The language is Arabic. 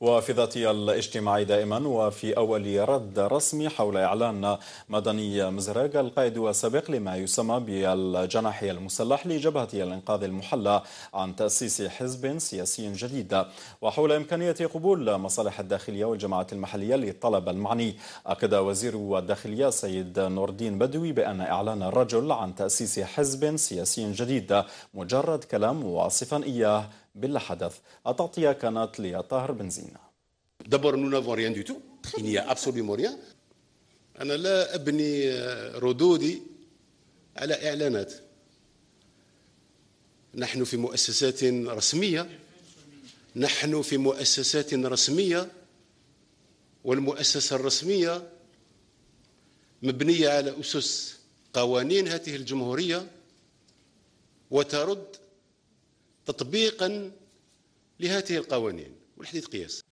وفي ذاتي الاجتماعي دائما وفي أول رد رسمي حول إعلان مدني مزراج القائد السابق لما يسمى بالجناح المسلح لجبهة الإنقاذ المحلى عن تأسيس حزب سياسي جديد وحول إمكانية قبول مصالح الداخلية والجماعات المحلية للطلب المعني أكد وزير الداخلية سيد نور الدين بدوي بأن إعلان الرجل عن تأسيس حزب سياسي جديد مجرد كلام واصفا إياه بالحدث أتعطي قناة ليا طاهر بنزينة دابور نو نافون ريان دو تو إني أبسوليمون ريان أنا لا أبني ردودي على إعلانات نحن في مؤسسات رسمية نحن في مؤسسات رسمية والمؤسسة الرسمية مبنية على أسس قوانين هذه الجمهورية وترد تطبيقا لهذه القوانين والحديث قياس